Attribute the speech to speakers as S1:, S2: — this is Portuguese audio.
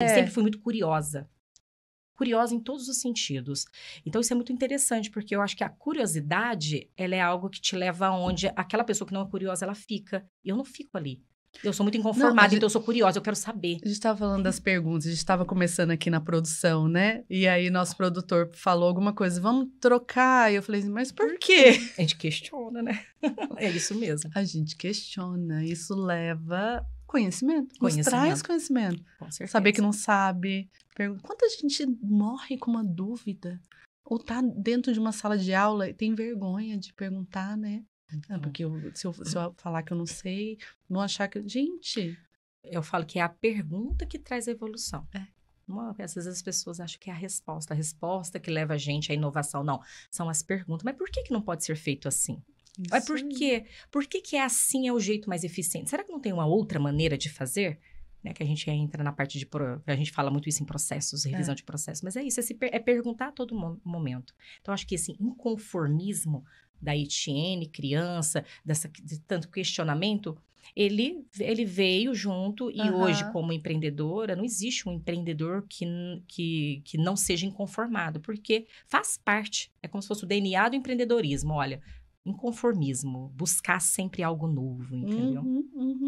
S1: É. Sempre
S2: fui muito curiosa. Curiosa em todos os sentidos. Então, isso é muito interessante, porque eu acho que a curiosidade, ela é algo que te leva aonde aquela pessoa que não é curiosa, ela fica. E eu não fico ali.
S1: Eu sou muito inconformada, não, então eu sou curiosa, eu quero saber. A gente estava falando das perguntas, a gente estava começando aqui na produção, né? E aí nosso produtor falou alguma coisa, vamos trocar. E eu falei assim, mas por quê? A gente questiona, né? é isso mesmo. A gente questiona, isso leva conhecimento. Nos conhecimento. traz conhecimento. Saber que não sabe. Pergunta. Quanta gente morre com uma dúvida? Ou tá dentro de uma sala de aula e tem vergonha de perguntar, né? Ah, então. Ah, porque eu, se, eu, se, eu, falar que eu não sei, vão achar que. Gente! Eu falo que é a pergunta que traz a evolução.
S2: É. Uma, às vezes as pessoas acham que é a resposta, a resposta que leva a gente à inovação. Não, são as perguntas. Mas por que, que não pode ser feito assim? É isso Mas por quê? Por que, que é assim é o jeito mais eficiente? Será que não tem uma outra maneira de fazer? Né, que a gente entra na parte de. A gente fala muito isso em processos, é. revisão é. de processos, mas é isso, é, per... é perguntar a todo momento. Então, acho que esse assim, inconformismo da Etienne, criança, dessa, de tanto questionamento, ele, ele veio junto e uhum. hoje, como empreendedora, não existe um empreendedor que, que, que não seja inconformado, porque faz parte, é como se fosse o DNA do empreendedorismo. Olha, inconformismo, buscar sempre algo novo, entendeu? Uhum, uhum.